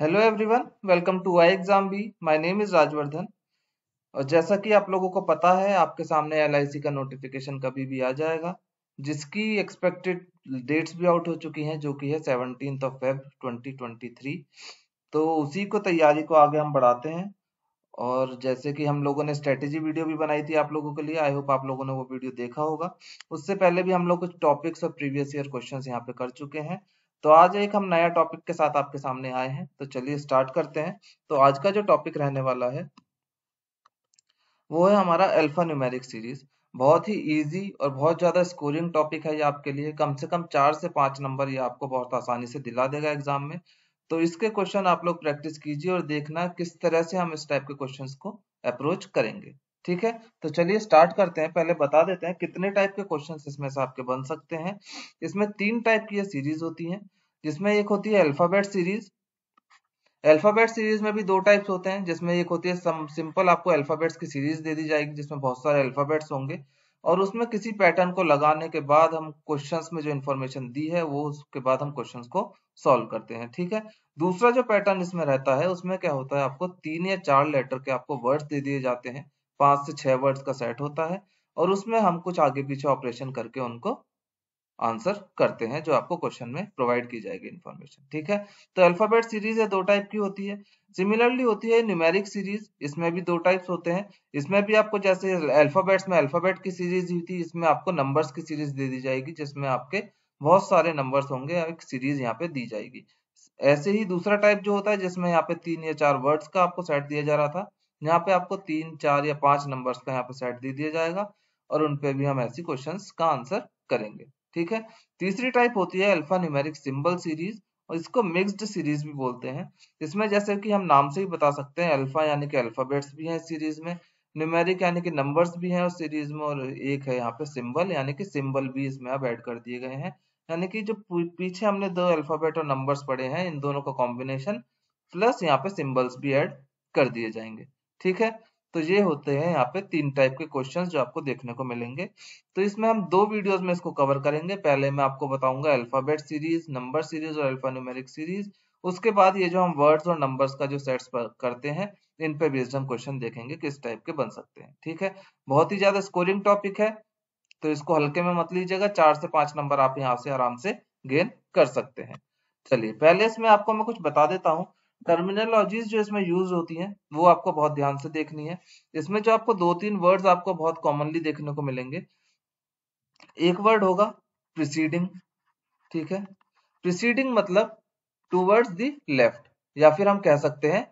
Hello everyone welcome to I exam B my name is Rajvardhan और जैसा कि आप लोगों को पता है आपके सामने एल का नोटिफिकेशन कभी भी आ जाएगा जिसकी एक्सपेक्टेड डेट्स भी आउट हो चुकी हैं जो कि है सेवनटीन ऑफ फेब 2023 तो उसी को तैयारी को आगे हम बढ़ाते हैं और जैसे कि हम लोगों ने स्ट्रेटेजी वीडियो भी बनाई थी आप लोगों के लिए आई होप आप लोगों ने वो वीडियो देखा होगा उससे पहले भी हम लोग कुछ टॉपिक्स और प्रीवियस ईयर क्वेश्चन यहाँ पे कर चुके हैं तो आज एक हम नया टॉपिक के साथ आपके सामने आए हैं तो चलिए स्टार्ट करते हैं तो आज का जो टॉपिक रहने वाला है वो है हमारा अल्फा न्यूमेरिक सीरीज बहुत ही इजी और बहुत ज़्यादा स्कोरिंग टॉपिक है ये आपके लिए कम से कम चार से पांच नंबर ये आपको बहुत आसानी से दिला देगा एग्जाम में तो इसके क्वेश्चन आप लोग प्रैक्टिस कीजिए और देखना किस तरह से हम इस टाइप के क्वेश्चन को अप्रोच करेंगे ठीक है तो चलिए स्टार्ट करते हैं पहले बता देते हैं कितने टाइप के क्वेश्चन इसमें से आपके बन सकते हैं इसमें तीन टाइप की सीरीज होती है जिसमें एक होती है अल्फाबेट सीरीज अल्फाबेट सीरीज में भी दो टाइप्स होते हैं जिसमें एक होती है सम सिंपल आपको अल्फाबेट्स की सीरीज दे दी जाएगी जिसमें बहुत सारे अल्फाबेट्स होंगे और उसमें किसी पैटर्न को लगाने के बाद हम क्वेश्चंस में जो इन्फॉर्मेशन दी है वो उसके बाद हम क्वेश्चंस को सॉल्व करते हैं ठीक है दूसरा जो पैटर्न इसमें रहता है उसमें क्या होता है आपको तीन या चार लेटर के आपको वर्ड्स दे दिए जाते हैं पांच से छह वर्ड्स का सेट होता है और उसमें हम कुछ आगे पीछे ऑपरेशन करके उनको आंसर करते हैं जो आपको क्वेश्चन में प्रोवाइड की जाएगी इन्फॉर्मेशन ठीक है तो अल्फाबेट सीरीज है दो टाइप की होती है सिमिलरली होती है न्यूमेरिक सीरीज इसमें भी दो टाइप्स होते हैं इसमें भी आपको जैसे अल्फाबेट्स में अल्फाबेट की सीरीज दी थी इसमें आपको नंबर्स की सीरीज दे दी जाएगी जिसमें आपके बहुत सारे नंबर्स होंगे एक सीरीज यहाँ पे दी जाएगी ऐसे ही दूसरा टाइप जो होता है जिसमें यहाँ पे तीन या चार वर्ड्स का आपको सेट दिया जा रहा था यहाँ पे आपको तीन चार या पांच नंबर्स का यहाँ पे सेट दे दिया जाएगा और उनपे भी हम ऐसी क्वेश्चन का आंसर करेंगे ठीक है तीसरी टाइप होती है अल्फा न्यूमेरिक सिंबल सीरीज और इसको मिक्स्ड सीरीज भी बोलते हैं इसमें जैसे कि हम नाम से ही बता सकते हैं अल्फा यानी कि अल्फाबेट्स भी है सीरीज में न्यूमेरिक यानी कि नंबर्स भी है उस सीरीज में और एक है यहाँ पे सिम्बल यानी कि सिम्बल भी इसमें अब ऐड कर दिए गए हैं यानी कि जो पीछे हमने दो अल्फाबेट और नंबर्स पढ़े हैं इन दोनों का कॉम्बिनेशन प्लस यहाँ पे सिंबल्स भी ऐड कर दिए जाएंगे ठीक है तो ये होते हैं यहाँ पे तीन टाइप के क्वेश्चंस जो आपको देखने को मिलेंगे तो इसमें हम दो वीडियोस में इसको कवर करेंगे पहले मैं आपको बताऊंगा अल्फाबेट सीरीज नंबर सीरीज और न्यूमेरिक सीरीज उसके बाद ये जो हम वर्ड्स और नंबर्स का जो सेट्स करते हैं इन पे बेस्ड हम क्वेश्चन देखेंगे किस टाइप के बन सकते हैं ठीक है बहुत ही ज्यादा स्कोरिंग टॉपिक है तो इसको हल्के में मत लीजिएगा चार से पांच नंबर आप यहाँ से आराम से गेन कर सकते हैं चलिए पहले इसमें आपको मैं कुछ बता देता हूँ टर्मिनोलॉजीज जो इसमें यूज होती हैं वो आपको बहुत ध्यान से देखनी है इसमें जो आपको दो तीन वर्ड्स आपको बहुत कॉमनली देखने को मिलेंगे एक वर्ड होगा प्रिसीडिंग ठीक है प्रिसीडिंग मतलब टूवर्ड्स दी लेफ्ट या फिर हम कह सकते हैं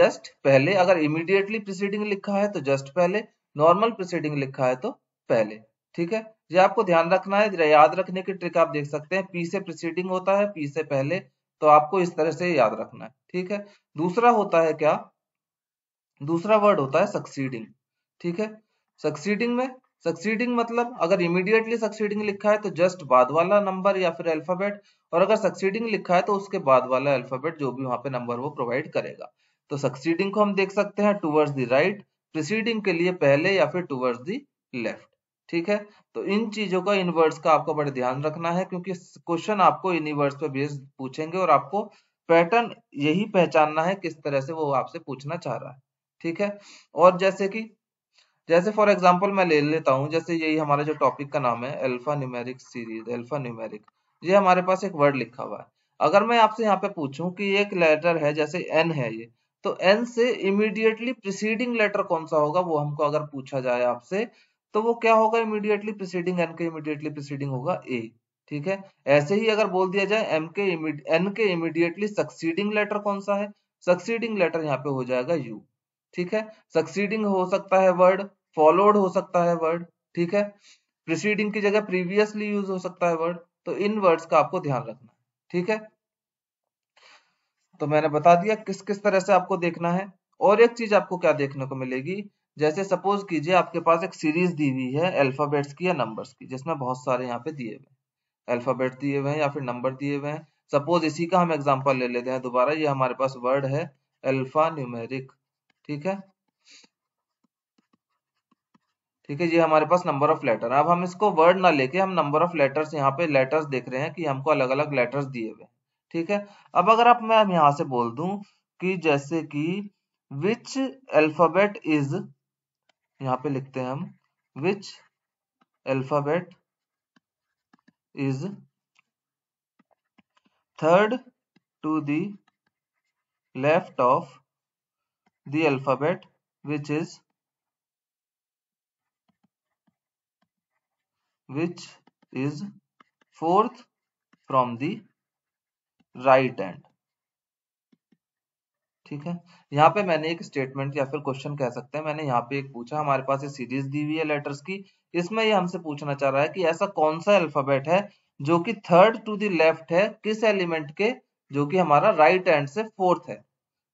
जस्ट पहले अगर इमीडिएटली प्रिसीडिंग लिखा है तो जस्ट पहले नॉर्मल प्रिसीडिंग लिखा है तो पहले ठीक है ये आपको ध्यान रखना है याद रखने की ट्रिक आप देख सकते हैं पी से प्रिसीडिंग होता है पी से पहले तो आपको इस तरह से याद रखना है ठीक है दूसरा होता है क्या दूसरा वर्ड होता है सक्सीडिंग ठीक है सक्सीडिंग में सक्सीडिंग मतलब अगर इमीडिएटली सक्सीडिंग लिखा है तो जस्ट बाद वाला नंबर या फिर अल्फाबेट और अगर सक्सीडिंग लिखा है तो उसके बाद वाला अल्फाबेट जो भी वहां पे नंबर वो प्रोवाइड करेगा तो सक्सीडिंग को हम देख सकते हैं टूवर्ड्स दी राइट प्रिसीडिंग के लिए पहले या फिर टूवर्ड्स दी लेफ्ट ठीक है तो इन चीजों का इनवर्स का आपको बड़े ध्यान रखना है क्योंकि क्वेश्चन आपको इनवर्स पे बेस पूछेंगे और आपको पैटर्न यही पहचानना है किस तरह से वो आपसे पूछना चाह रहा है ठीक है और जैसे कि जैसे फॉर एग्जाम्पल मैं ले लेता हूँ जैसे यही हमारा जो टॉपिक का नाम है alpha numeric series alpha numeric ये हमारे पास एक वर्ड लिखा हुआ है अगर मैं आपसे यहाँ पे पूछूं कि एक लेटर है जैसे एन है ये तो एन से इमीडिएटली प्रिसीडिंग लेटर कौन सा होगा वो हमको अगर पूछा जाए आपसे तो वो क्या होगा इमीडिएटली प्रिसीडिंग एन के इमीडिएटली प्रिसीडिंग होगा ए ठीक है ऐसे ही अगर बोल दिया जाए एम के एन के इमीडिएटली सक्सीडिंग लेटर कौन सा है सक्सीडिंग लेटर यहाँ पे हो जाएगा यू ठीक है सक्सीडिंग हो सकता है वर्ड फॉलोड हो सकता है वर्ड ठीक है प्रिसीडिंग की जगह प्रीवियसली यूज हो सकता है वर्ड तो इन वर्ड्स का आपको ध्यान रखना है ठीक है तो मैंने बता दिया किस किस तरह से आपको देखना है और एक चीज आपको क्या देखने को मिलेगी जैसे सपोज कीजिए आपके पास एक सीरीज दी हुई है अल्फाबेट्स की या नंबर्स की जिसमें बहुत सारे यहाँ पे दिए हुए अल्फाबेट दिए हुए हैं या फिर नंबर दिए हुए हैं सपोज इसी का हम एग्जाम्पल ले लेते हैं दोबारा ये हमारे पास वर्ड है अल्फा न्यूमेरिक ठीक है ठीक है ये हमारे पास नंबर ऑफ लेटर अब हम इसको वर्ड ना लेके हम नंबर ऑफ लेटर्स यहाँ पे लेटर्स देख रहे हैं कि हमको अलग अलग लेटर्स दिए हुए ठीक है अब अगर आप मैं यहां से बोल दू कि जैसे कि विच अल्फाबेट इज यहां पे लिखते हैं हम which alphabet is third to the left of the alphabet which is which is fourth from the right end ठीक है यहाँ पे मैंने एक स्टेटमेंट या फिर क्वेश्चन कह सकते हैं मैंने यहाँ पे एक पूछा हमारे पास एक सीरीज दी हुई है लेटर्स की इसमें ये हमसे पूछना चाह रहा है कि ऐसा कौन सा अल्फाबेट है जो कि थर्ड टू दी लेफ्ट है किस एलिमेंट के जो कि हमारा राइट हैंड से फोर्थ है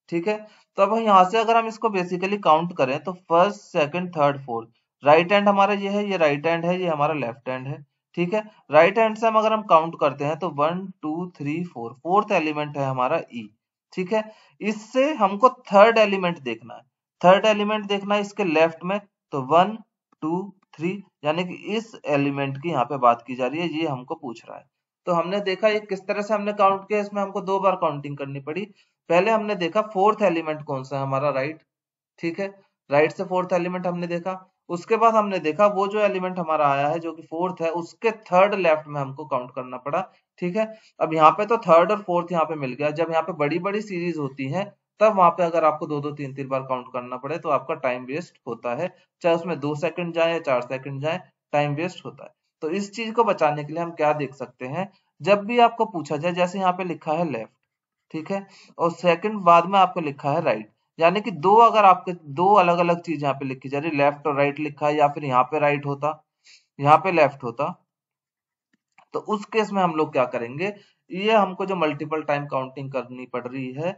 ठीक है तो अब यहाँ से अगर हम इसको बेसिकली काउंट करें तो first second third fourth right hand हमारा ये है ये राइट हैंड है ये हमारा लेफ्ट हैंड है ठीक है राइट हैंड से हम अगर हम काउंट करते हैं तो one two three four fourth element है हमारा ई e. ठीक है इससे हमको थर्ड एलिमेंट देखना है थर्ड एलिमेंट देखना है इसके लेफ्ट में तो वन टू थ्री यानी कि इस एलिमेंट की यहाँ पे बात की जा रही है ये हमको पूछ रहा है तो हमने देखा ये किस तरह से हमने काउंट किया इसमें हमको दो बार काउंटिंग करनी पड़ी पहले हमने देखा फोर्थ एलिमेंट कौन सा है हमारा राइट ठीक है राइट से फोर्थ एलिमेंट हमने देखा उसके बाद हमने देखा वो जो एलिमेंट हमारा आया है जो कि फोर्थ है उसके थर्ड लेफ्ट में हमको काउंट करना पड़ा ठीक है अब यहाँ पे तो थर्ड और फोर्थ यहाँ पे मिल गया जब यहाँ पे बड़ी बड़ी सीरीज होती है तब वहां पे अगर आपको दो दो तीन तीन बार काउंट करना पड़े तो आपका टाइम वेस्ट होता है चाहे उसमें दो सेकंड जाए या चार सेकंड जाए टाइम वेस्ट होता है तो इस चीज को बचाने के लिए हम क्या देख सकते हैं जब भी आपको पूछा जाए जैसे यहाँ पे लिखा है लेफ्ट ठीक है और सेकंड बाद में आपको लिखा है राइट यानी कि दो अगर आपके दो अलग अलग चीज यहाँ पे लिखी जा रही लेफ्ट और राइट लिखा है या फिर यहाँ पे राइट होता यहाँ पे लेफ्ट होता तो उस केस में हम लोग क्या करेंगे ये हमको जो मल्टीपल टाइम काउंटिंग करनी पड़ रही है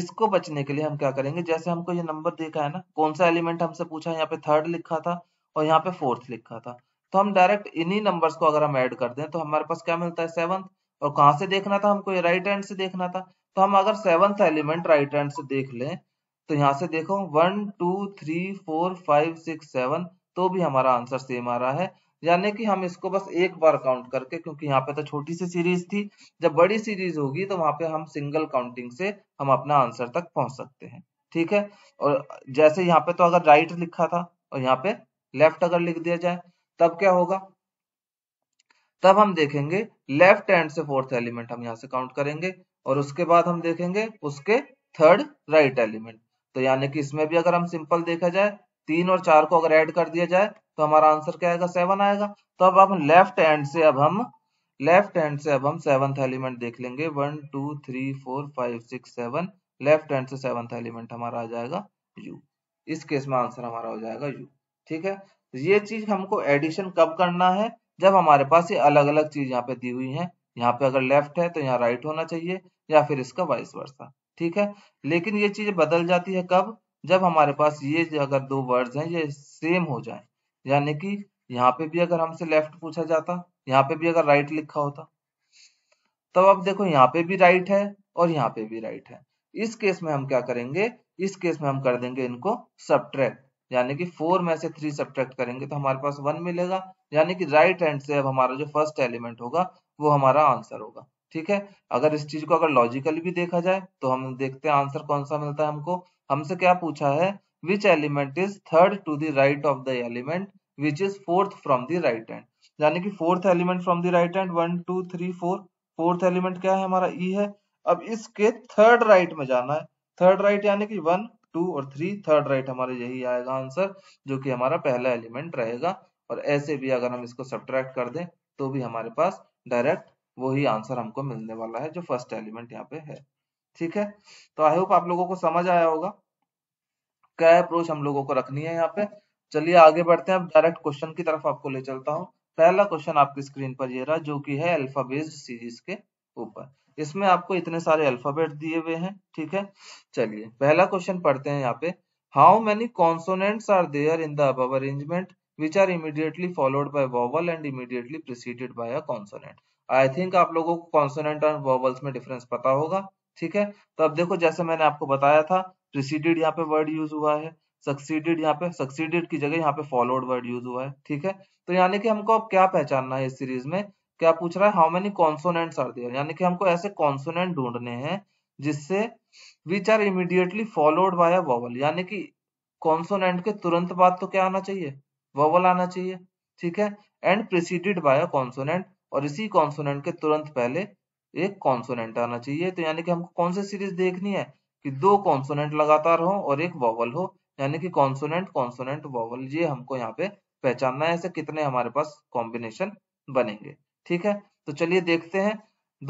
इसको बचने के लिए हम क्या करेंगे जैसे हमको ये नंबर देखा है ना कौन सा एलिमेंट हमसे पूछा यहाँ पे थर्ड लिखा था और यहाँ पे फोर्थ लिखा था तो हम डायरेक्ट इन्हीं नंबर्स को अगर हम ऐड कर दें तो हमारे पास क्या मिलता है सेवंथ और कहाँ से देखना था हमको ये राइट हैंड से देखना था तो हम अगर सेवंथ एलिमेंट राइट हैंड से देख लें तो यहाँ से देखो one two three four five six seven तो भी हमारा आंसर सेम आ रहा है यानी कि हम इसको बस एक बार काउंट करके क्योंकि यहाँ पे तो छोटी सी सीरीज थी जब बड़ी सीरीज होगी तो वहां पे हम सिंगल काउंटिंग से हम अपना आंसर तक पहुंच सकते हैं ठीक है और जैसे यहाँ पे तो अगर राइट लिखा था और यहाँ पे लेफ्ट अगर लिख दिया जाए तब क्या होगा तब हम देखेंगे लेफ्ट एंड से फोर्थ एलिमेंट हम यहाँ से काउंट करेंगे और उसके बाद हम देखेंगे उसके थर्ड राइट एलिमेंट तो यानी कि इसमें भी अगर हम सिंपल देखा जाए तीन और चार को अगर ऐड कर दिया जाए तो हमारा आंसर क्या आएगा सेवन आएगा तो अब हम लेफ्ट हैंड से अब हम लेफ्ट हैंड से अब हम सेवंथ एलिमेंट देख लेंगे one two three four five six seven left hand से सेवंथ एलिमेंट हमारा आ जाएगा यू इस केस में आंसर हमारा हो जाएगा यू ठीक है तो ये चीज हमको एडिशन कब करना है जब हमारे पास ये अलग अलग चीज यहाँ पे दी हुई है यहाँ पे अगर लेफ्ट है तो यहाँ राइट होना चाहिए या फिर इसका वाइस वर्षा ठीक है लेकिन ये चीज बदल जाती है कब जब हमारे पास ये अगर दो वर्ड्स हैं ये सेम हो जाए यानी कि यहाँ पे भी अगर हमसे लेफ्ट पूछा जाता यहाँ पे भी अगर राइट right लिखा होता तब अब देखो यहाँ पे भी राइट right है और यहाँ पे भी राइट right है इस केस में हम क्या करेंगे इस केस में हम कर देंगे इनको सब्ट्रैक्ट यानी कि फोर में से थ्री सब्ट्रैक्ट करेंगे तो हमारे पास वन मिलेगा यानी कि राइट हैंड से अब हमारा जो फर्स्ट एलिमेंट होगा वो हमारा आंसर होगा ठीक है अगर इस चीज को अगर लॉजिकली भी देखा जाए तो हम देखते हैं आंसर कौन सा मिलता है हमको हमसे क्या पूछा है which element is third to the right of the element which is fourth from the right hand यानी कि fourth element from the right hand one two three four fourth element क्या है हमारा ई e है अब इसके थर्ड राइट में जाना है थर्ड राइट यानी कि वन टू और थ्री थर्ड राइट हमारे यही आएगा आंसर जो कि हमारा पहला एलिमेंट रहेगा और ऐसे भी अगर हम इसको सब्ट्रैक्ट कर दें तो भी हमारे पास डायरेक्ट वही आंसर हमको मिलने वाला है जो फर्स्ट एलिमेंट यहाँ पे है ठीक है तो आई होप आप लोगों को समझ आया होगा क्या अप्रोच हम लोगों को रखनी है यहाँ पे चलिए आगे बढ़ते हैं अब डायरेक्ट क्वेश्चन की तरफ आपको ले चलता हूँ पहला क्वेश्चन आपकी स्क्रीन पर ये रहा जो कि है अल्फाबेज सीरीज के ऊपर इसमें आपको इतने सारे अल्फाबेट दिए हुए हैं ठीक है चलिए पहला क्वेश्चन पढ़ते हैं यहाँ पे how many consonants are there in the above arrangement which are immediately followed by vowel and immediately preceded by a consonant i आप लोगों को कॉन्सोनेट और vowels में डिफरेंस पता होगा ठीक है तो अब देखो जैसे मैंने आपको बताया था प्रिसीडेड यहाँ पे वर्ड यूज हुआ है सक्सीडेड यहाँ पे सक्सीडेड की जगह यहाँ पे फॉलोड वर्ड यूज हुआ है ठीक है तो यानी कि हमको अब क्या पहचानना है इस सीरीज में क्या पूछ रहा है how many consonants are there यानी कि हमको ऐसे कॉन्सोनेंट ढूंढने हैं जिससे which are immediately followed by a vowel यानी कि कॉन्सोनेंट के तुरंत बाद तो क्या आना चाहिए वोवल आना चाहिए ठीक है and preceded by a consonant और इसी कॉन्सोनेंट के तुरंत पहले एक कॉन्सोनेंट आना चाहिए तो यानी कि हमको कौन सी सीरीज देखनी है कि दो कॉन्सोनेंट लगातार हो और एक वॉवल हो यानी कि कॉन्सोनेंट कॉन्सोनेंट वॉवल ये हमको यहाँ पे पहचानना है ऐसे कितने हमारे पास कॉम्बिनेशन बनेंगे ठीक है तो चलिए देखते हैं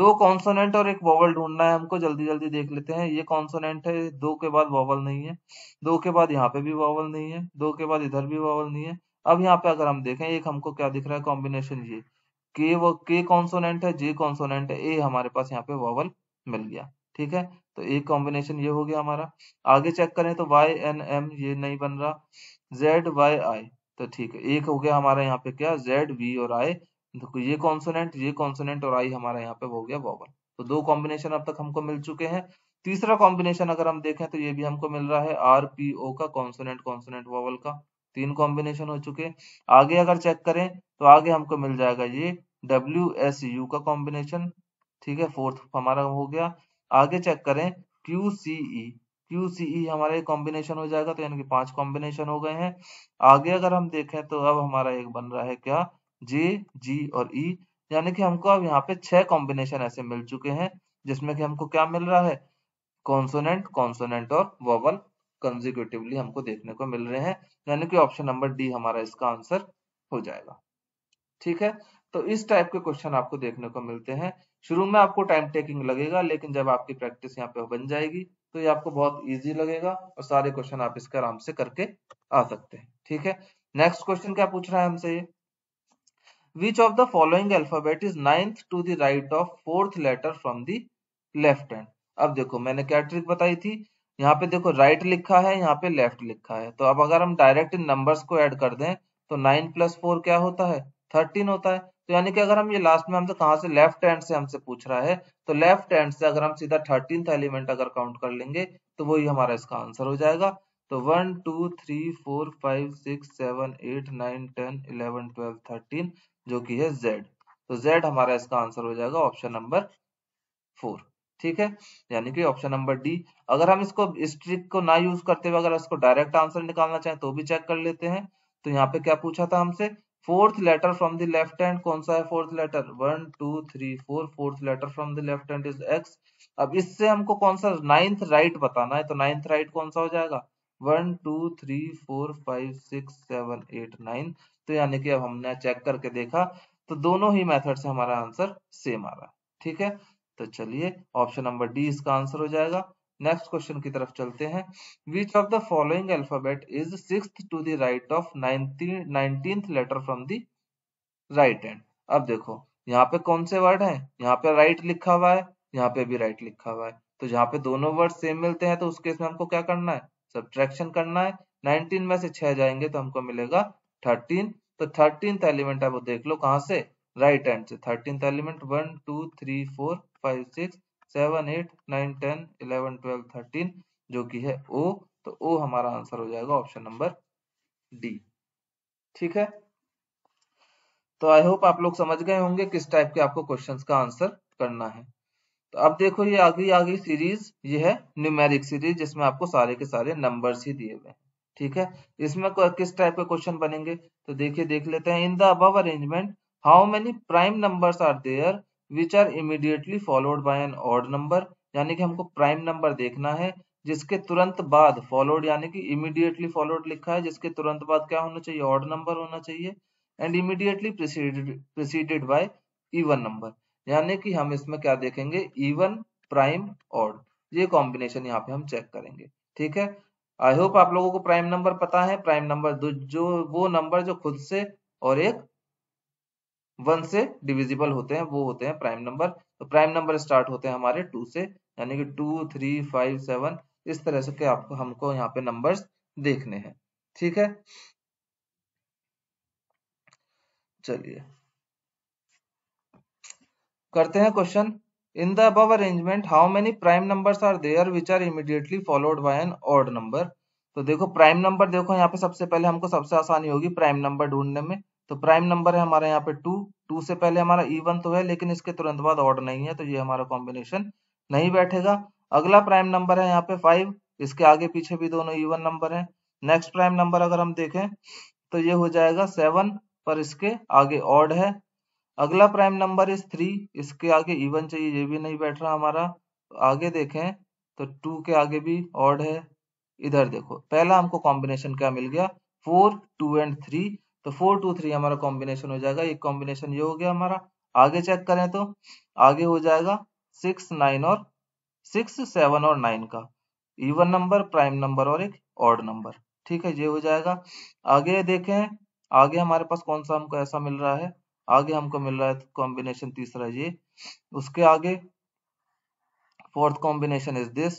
दो कॉन्सोनेंट और एक वॉवल ढूंढना है हमको जल्दी जल्दी देख लेते हैं ये कॉन्सोनेंट है दो के बाद वॉवल नहीं है दो के बाद यहाँ पे भी वॉवल नहीं है दो के बाद इधर भी वॉवल नहीं है अब यहाँ पे अगर हम देखें एक हमको क्या दिख रहा है कॉम्बिनेशन ये के वो के कॉन्सोनेंट है जे कॉन्सोनेंट है ए हमारे पास यहाँ पे वॉवल मिल गया ठीक है तो एक कॉम्बिनेशन ये हो गया हमारा आगे चेक करें तो वाई एन एम ये नहीं बन रहा जेड वाई आई तो ठीक है एक हो गया हमारा यहाँ पे क्या जेड वी और आई देखो ये कॉन्सोनेंट ये कॉन्सोनेंट और आई हमारा यहाँ पे हो गया वॉवल तो दो कॉम्बिनेशन अब तक हमको मिल चुके हैं तीसरा कॉम्बिनेशन अगर हम देखें तो ये भी हमको मिल रहा है आर पी ओ का कॉन्सोनेंट कॉन्सोनेंट वॉवल का तीन कॉम्बिनेशन हो चुके आगे अगर चेक करें तो आगे हमको मिल जाएगा ये डब्ल्यू एस यू का कॉम्बिनेशन ठीक है फोर्थ हमारा हो गया आगे चेक करें Q C E Q C ई हमारा एक कॉम्बिनेशन हो जाएगा तो यानी कि पांच कॉम्बिनेशन हो गए हैं आगे अगर हम देखें तो अब हमारा एक बन रहा है क्या जे जी और ई e, यानी कि हमको अब यहाँ पे छह कॉम्बिनेशन ऐसे मिल चुके हैं जिसमें कि हमको क्या मिल रहा है कॉन्सोनेंट कॉन्सोनेंट और वोवल कंजिक्यूटिवली हमको देखने को मिल रहे हैं यानी कि ऑप्शन नंबर डी हमारा इसका आंसर हो जाएगा ठीक है तो इस टाइप के क्वेश्चन आपको देखने को मिलते हैं शुरू में आपको टाइम टेकिंग लगेगा लेकिन जब आपकी प्रैक्टिस यहाँ पे बन जाएगी तो ये आपको बहुत इजी लगेगा और सारे क्वेश्चन आप इसके आराम से करके आ सकते हैं ठीक है नेक्स्ट क्वेश्चन क्या पूछ रहा है हमसे ये which of the following alphabet is ninth to the right of fourth letter from the left hand अब देखो मैंने क्या ट्रिक बताई थी यहाँ पे देखो राइट लिखा है यहाँ पे लेफ्ट लिखा है तो अब अगर हम डायरेक्ट इन नंबर्स को ऐड कर दें तो नाइन प्लस फोर क्या होता है थर्टीन होता है तो यानी कि अगर हम ये लास्ट में हमसे कहा से लेफ्ट हैंड से हमसे पूछ रहा है तो लेफ्ट हैंड से अगर हम सीधा थर्टीन एलिमेंट अगर काउंट कर लेंगे तो वही हमारा इसका आंसर हो जाएगा तो one two three four five six seven eight nine ten eleven twelve thirteen जो कि है जेड तो जेड हमारा इसका आंसर हो जाएगा ऑप्शन नंबर फोर ठीक है यानी कि ऑप्शन नंबर डी अगर हम इसको इस ट्रिक को ना यूज करते हुए अगर इसको डायरेक्ट आंसर निकालना चाहें तो भी चेक कर लेते हैं तो यहाँ पे क्या पूछा था हमसे fourth letter from the left hand कौन सा है fourth letter one two three four fourth letter from the left hand is X अब इससे हमको कौन सा नाइन्थ राइट right बताना है तो नाइन्थ राइट right कौन सा हो जाएगा one two three four five six seven eight nine तो यानी कि अब हमने चेक करके देखा तो दोनों ही मेथड से हमारा आंसर सेम आ रहा है ठीक है तो चलिए ऑप्शन नंबर डी इसका आंसर हो जाएगा नेक्स्ट क्वेश्चन की तरफ चलते हैं which of the following alphabet is six to the right of nineteen letter from the right end अब देखो यहाँ पे कौन से वर्ड है यहाँ पे राइट right लिखा हुआ है यहाँ पे भी राइट right लिखा हुआ है तो जहाँ पे दोनों वर्ड सेम मिलते हैं तो उस केस में हमको क्या करना है सब्ट्रैक्शन करना है 19 में से 6 जाएंगे तो हमको मिलेगा 13 तो थर्टीन एलिमेंट है वो देख लो कहाँ से राइट right हैंड से thirteen element one two three four five six seven eight nine ten eleven twelve thirteen जो कि है ओ तो ओ हमारा आंसर हो जाएगा ऑप्शन नंबर डी ठीक है तो आई होप आप लोग समझ गए होंगे किस टाइप के आपको क्वेश्चंस का आंसर करना है तो अब देखो ये आगे आगे सीरीज ये है न्यूमेरिक सीरीज जिसमें आपको सारे के सारे नंबर्स ही दिए हुए हैं ठीक है इसमें किस टाइप के क्वेश्चन बनेंगे तो देखिए देख लेते हैं in the above arrangement how many prime numbers are there which are immediately followed by an odd number यानी कि हमको प्राइम नंबर देखना है जिसके तुरंत बाद फॉलोड यानी कि इमीडिएटली फॉलोड लिखा है जिसके तुरंत बाद क्या होना चाहिए ऑड नंबर होना चाहिए and immediately preceded by even number यानी कि हम इसमें क्या देखेंगे इवन प्राइम ऑड ये कॉम्बिनेशन यहाँ पे हम चेक करेंगे ठीक है आई होप आप लोगों को प्राइम नंबर पता है प्राइम नंबर जो वो नंबर जो खुद से और एक वन से डिविजिबल होते हैं वो होते हैं प्राइम नंबर तो प्राइम नंबर स्टार्ट होते हैं हमारे टू से यानी कि टू थ्री फाइव सेवन इस तरह से आपको हमको यहाँ पे नंबर्स देखने हैं ठीक है चलिए करते हैं question in the above arrangement how many prime number are there which are immediately followed by an odd number तो देखो प्राइम नंबर देखो यहाँ पे सबसे पहले हमको सबसे आसानी होगी प्राइम नंबर ढूंढने में तो प्राइम नंबर है हमारे यहाँ पे टू टू से पहले हमारा ईवन तो है लेकिन इसके तुरंत बाद ऑड नहीं है तो ये हमारा कॉम्बिनेशन नहीं बैठेगा अगला प्राइम नंबर है यहाँ पे फाइव इसके आगे पीछे भी दोनों ईवन नंबर है नेक्स्ट प्राइम नंबर अगर हम देखें तो ये हो जाएगा सेवन पर इसके आगे ऑड है अगला प्राइम नंबर इस थ्री इसके आगे इवन चाहिए ये भी नहीं बैठ रहा हमारा आगे देखें तो टू के आगे भी ऑड है इधर देखो पहला हमको कॉम्बिनेशन क्या मिल गया फोर टू एंड थ्री तो फोर टू थ्री हमारा कॉम्बिनेशन हो जाएगा एक कॉम्बिनेशन ये हो गया हमारा आगे चेक करें तो आगे हो जाएगा सिक्स नाइन और सिक्स सेवन और नाइन का इवन नंबर प्राइम नंबर और एक ऑड नंबर ठीक है ये हो जाएगा आगे देखें आगे हमारे पास कौन सा हमको ऐसा मिल रहा है आगे हमको मिल रहा है कॉम्बिनेशन तो तीसरा ये उसके आगे फोर्थ कॉम्बिनेशन इज दिस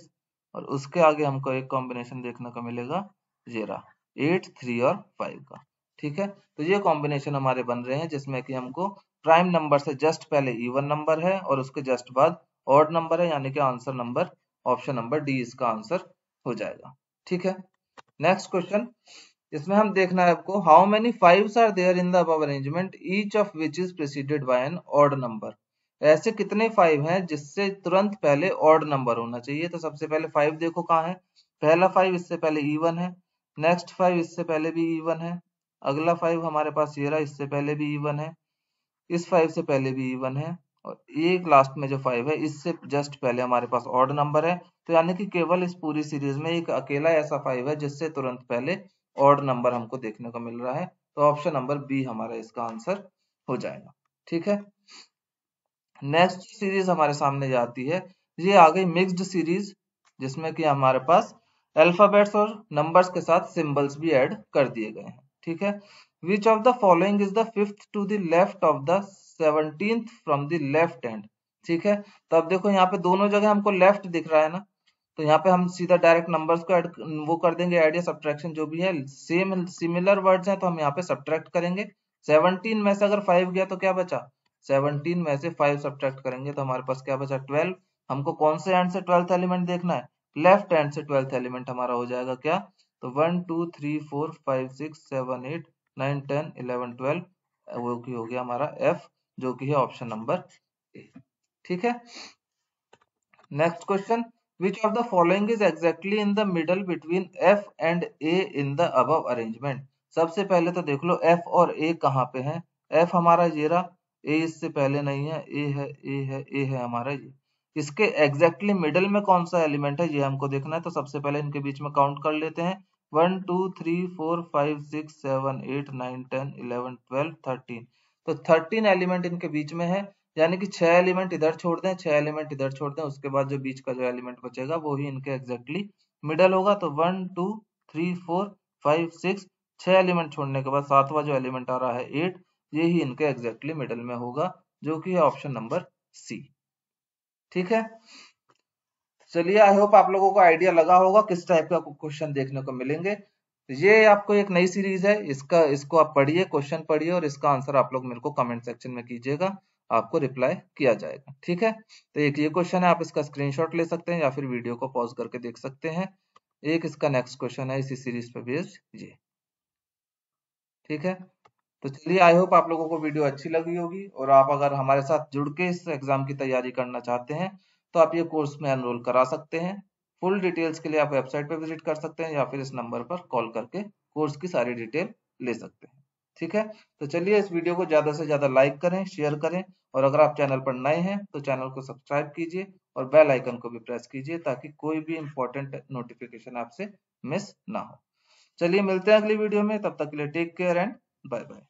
और उसके आगे हमको एक कॉम्बिनेशन देखने को मिलेगा जेरा एट थ्री और फाइव का ठीक है तो ये कॉम्बिनेशन हमारे बन रहे हैं जिसमें कि हमको प्राइम नंबर से जस्ट पहले इवन नंबर है और उसके जस्ट बाद ऑड नंबर है यानी कि answer number option number D इसका आंसर हो जाएगा ठीक है नेक्स्ट क्वेश्चन इसमें हम देखना है आपको how many five are there in the arrangement each of which is preceded by an odd number ऐसे कितने फाइव हैं जिससे तुरंत पहले ऑड नंबर होना चाहिए तो सबसे पहले फाइव देखो कहाँ है पहला फाइव इससे पहले इवन है नेक्स्ट फाइव इससे पहले भी इवन है अगला फाइव हमारे पास ये रहा इससे पहले भी ईवन है इस फाइव से पहले भी ईवन है और एक लास्ट में जो फाइव है इससे जस्ट पहले हमारे पास ऑड नंबर है तो यानी कि केवल इस पूरी सीरीज में एक अकेला ऐसा फाइव है जिससे तुरंत पहले ऑड नंबर हमको देखने को मिल रहा है तो ऑप्शन नंबर बी हमारा इसका आंसर हो जाएगा ठीक है नेक्स्ट सीरीज हमारे सामने आती है ये आ गई मिक्सड सीरीज जिसमें कि हमारे पास अल्फाबेट्स और नंबर्स के साथ सिंबल्स भी ऐड कर दिए गए हैं ठीक है which of the following is the fifth to the left of the seventeen from the left end ठीक है तो अब देखो यहाँ पे दोनों जगह हमको लेफ्ट दिख रहा है ना तो यहाँ पे हम सीधा डायरेक्ट नंबर्स को एड वो कर देंगे एड या सब्ट्रैक्शन जो भी है सेम सिमिलर वर्ड्स हैं तो हम यहाँ पे सब्ट्रैक्ट करेंगे 17 में से अगर 5 गया तो क्या बचा 17 में से 5 सब्ट्रैक्ट करेंगे तो हमारे पास क्या बचा 12 हमको कौन से एंड से ट्वेल्थ एलिमेंट देखना है लेफ्ट एंड से ट्वेल्थ एलिमेंट हमारा हो जाएगा क्या तो one two three four five six seven eight nine ten eleven twelve वो की हो गया हमारा एफ जो कि है ऑप्शन नंबर ए ठीक है next question which of the following is exactly in the middle between F and A in the above arrangement सबसे पहले तो देख लो एफ और ए कहाँ पे है एफ हमारा ये रहा ए इससे पहले नहीं है ए है ए है ए है हमारा ये इसके एग्जैक्टली exactly मिडल में कौन सा एलिमेंट है ये हमको देखना है तो सबसे पहले इनके बीच में काउंट कर लेते हैं one two three four five six seven eight nine ten eleven twelve thirteen तो थर्टीन एलिमेंट इनके बीच में है यानी कि छह एलिमेंट इधर छोड़ दें छह एलिमेंट इधर छोड़ दें उसके बाद जो बीच का जो एलिमेंट बचेगा वो ही इनके एग्जैक्टली मिडल होगा तो one two three four five six छह एलिमेंट छोड़ने के बाद सातवां जो एलिमेंट आ रहा है एट ये ही इनके एग्जैक्टली मिडल में होगा जो कि है ऑप्शन नंबर सी ठीक है चलिए आई होप आप लोगों को आइडिया लगा होगा किस टाइप का क्वेश्चन देखने को मिलेंगे तो ये आपको एक नई सीरीज है इसका इसको आप पढ़िए क्वेश्चन पढ़िए और इसका आंसर आप लोग मेरे को कमेंट सेक्शन में कीजिएगा आपको रिप्लाई किया जाएगा ठीक है तो एक ये क्वेश्चन है आप इसका स्क्रीनशॉट ले सकते हैं या फिर वीडियो को पॉज करके देख सकते हैं एक इसका नेक्स्ट क्वेश्चन है इसी सीरीज पे बेस्ड ये ठीक है तो चलिए आई होप आप लोगों को वीडियो अच्छी लगी होगी और आप अगर हमारे साथ जुड़ के इस एग्जाम की तैयारी करना चाहते हैं तो आप ये कोर्स में एनरोल करा सकते हैं फुल डिटेल्स के लिए आप वेबसाइट पर विजिट कर सकते हैं या फिर इस नंबर पर कॉल करके कोर्स की सारी डिटेल ले सकते हैं ठीक है तो चलिए इस वीडियो को ज्यादा से ज्यादा लाइक करें शेयर करें और अगर आप चैनल पर नए हैं तो चैनल को सब्सक्राइब कीजिए और बेल आइकन को भी प्रेस कीजिए ताकि कोई भी इंपॉर्टेंट नोटिफिकेशन आपसे मिस ना हो चलिए मिलते हैं अगली वीडियो में तब तक के लिए take care and bye bye